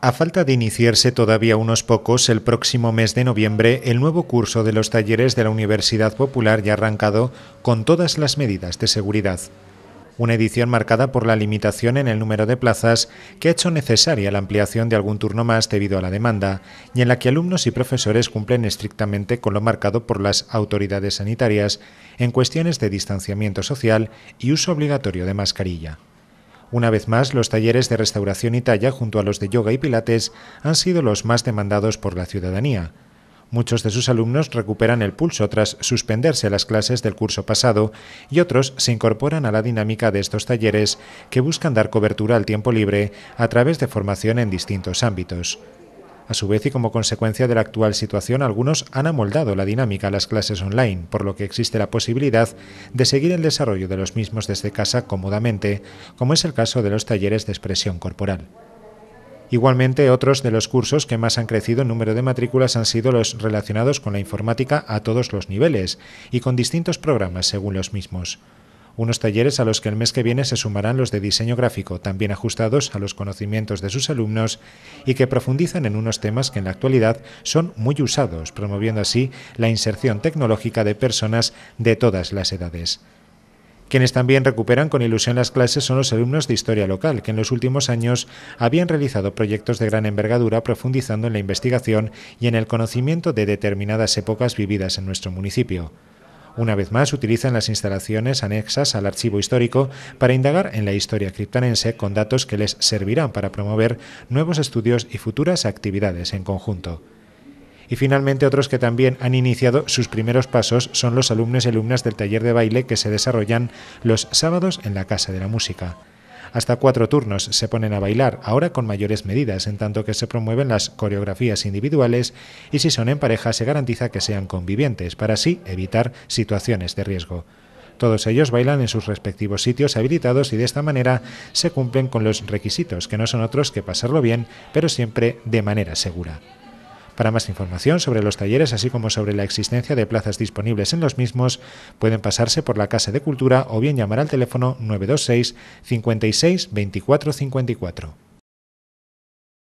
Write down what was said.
A falta de iniciarse todavía unos pocos, el próximo mes de noviembre, el nuevo curso de los talleres de la Universidad Popular ya arrancado con todas las medidas de seguridad. Una edición marcada por la limitación en el número de plazas que ha hecho necesaria la ampliación de algún turno más debido a la demanda y en la que alumnos y profesores cumplen estrictamente con lo marcado por las autoridades sanitarias en cuestiones de distanciamiento social y uso obligatorio de mascarilla. Una vez más, los talleres de restauración y talla junto a los de yoga y pilates han sido los más demandados por la ciudadanía. Muchos de sus alumnos recuperan el pulso tras suspenderse las clases del curso pasado y otros se incorporan a la dinámica de estos talleres que buscan dar cobertura al tiempo libre a través de formación en distintos ámbitos. A su vez y como consecuencia de la actual situación, algunos han amoldado la dinámica a las clases online, por lo que existe la posibilidad de seguir el desarrollo de los mismos desde casa cómodamente, como es el caso de los talleres de expresión corporal. Igualmente, otros de los cursos que más han crecido en número de matrículas han sido los relacionados con la informática a todos los niveles y con distintos programas según los mismos unos talleres a los que el mes que viene se sumarán los de diseño gráfico, también ajustados a los conocimientos de sus alumnos y que profundizan en unos temas que en la actualidad son muy usados, promoviendo así la inserción tecnológica de personas de todas las edades. Quienes también recuperan con ilusión las clases son los alumnos de historia local, que en los últimos años habían realizado proyectos de gran envergadura profundizando en la investigación y en el conocimiento de determinadas épocas vividas en nuestro municipio. Una vez más, utilizan las instalaciones anexas al archivo histórico para indagar en la historia criptanense con datos que les servirán para promover nuevos estudios y futuras actividades en conjunto. Y finalmente otros que también han iniciado sus primeros pasos son los alumnos y alumnas del taller de baile que se desarrollan los sábados en la Casa de la Música. Hasta cuatro turnos se ponen a bailar, ahora con mayores medidas, en tanto que se promueven las coreografías individuales y si son en pareja se garantiza que sean convivientes, para así evitar situaciones de riesgo. Todos ellos bailan en sus respectivos sitios habilitados y de esta manera se cumplen con los requisitos, que no son otros que pasarlo bien, pero siempre de manera segura. Para más información sobre los talleres, así como sobre la existencia de plazas disponibles en los mismos, pueden pasarse por la Casa de Cultura o bien llamar al teléfono 926 56 24 54.